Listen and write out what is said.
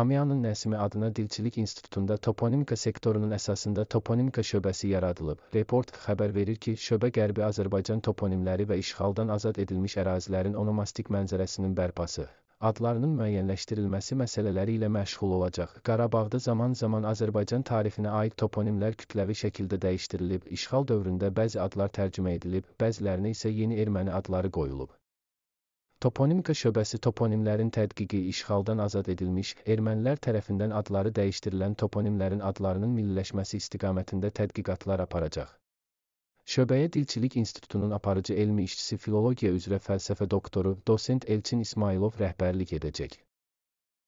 Amyanın Nəsimi adına Dilçilik İnstitutunda toponimika sektorunun əsasında toponimika şöbəsi yaradılıb. Report xəbər verir ki, şöbə Qərbi Azərbaycan toponimləri və işğaldan azad edilmiş ərazilərin onomastik mənzərəsinin bərpası adlarının müəyyənləşdirilməsi məsələləri ilə məşğul olacaq. Qarabağda zaman-zaman Azərbaycan tarifinə aid toponimlər kütləvi şəkildə dəyişdirilib, işğal dövründə bəzi adlar tərcümə edilib, bəzilərinə isə yeni erməni adları qoyulub. Toponimka şöbəsi toponimlərin tədqiqi işğaldan azad edilmiş ermənilər tərəfindən adları dəyişdirilən toponimlərin adlarının milliləşməsi istiqamətində tədqiqatlar aparacaq. Şöbəyə Dilçilik İnstitutunun aparıcı elmi işçisi filologiya üzrə fəlsəfə doktoru, dosent Elçin İsmailov rəhbərlik edəcək.